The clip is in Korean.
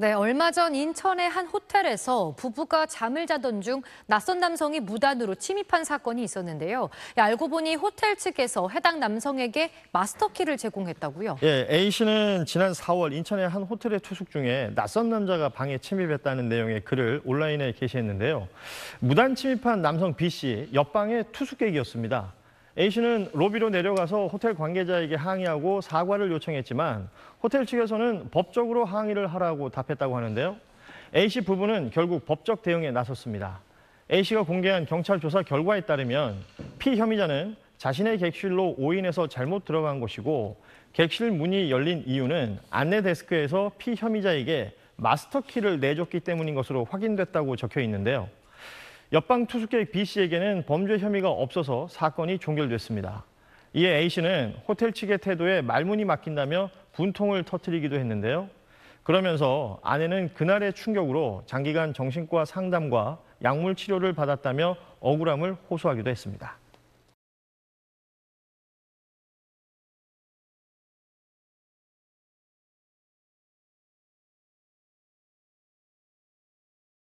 네, 얼마 전 인천의 한 호텔에서 부부가 잠을 자던 중 낯선 남성이 무단으로 침입한 사건이 있었는데요. 예, 알고 보니 호텔 측에서 해당 남성에게 마스터키를 제공했다고요. 예, A 씨는 지난 4월 인천의 한 호텔에 투숙 중에 낯선 남자가 방에 침입했다는 내용의 글을 온라인에 게시했는데요. 무단 침입한 남성 B 씨 옆방에 투숙객이었습니다. A씨는 로비로 내려가서 호텔 관계자에게 항의하고 사과를 요청했지만 호텔 측에서는 법적으로 항의를 하라고 답했다고 하는데요. A씨 부부는 결국 법적 대응에 나섰습니다. A씨가 공개한 경찰 조사 결과에 따르면 피 혐의자는 자신의 객실로 오인해서 잘못 들어간 것이고 객실 문이 열린 이유는 안내 데스크에서 피 혐의자에게 마스터키를 내줬기 때문인 것으로 확인됐다고 적혀 있는데요. 옆방 투숙객 B씨에게는 범죄 혐의가 없어서 사건이 종결됐습니다. 이에 A씨는 호텔 측의 태도에 말문이 막힌다며 분통을 터뜨리기도 했는데요. 그러면서 아내는 그날의 충격으로 장기간 정신과 상담과 약물 치료를 받았다며 억울함을 호소하기도 했습니다.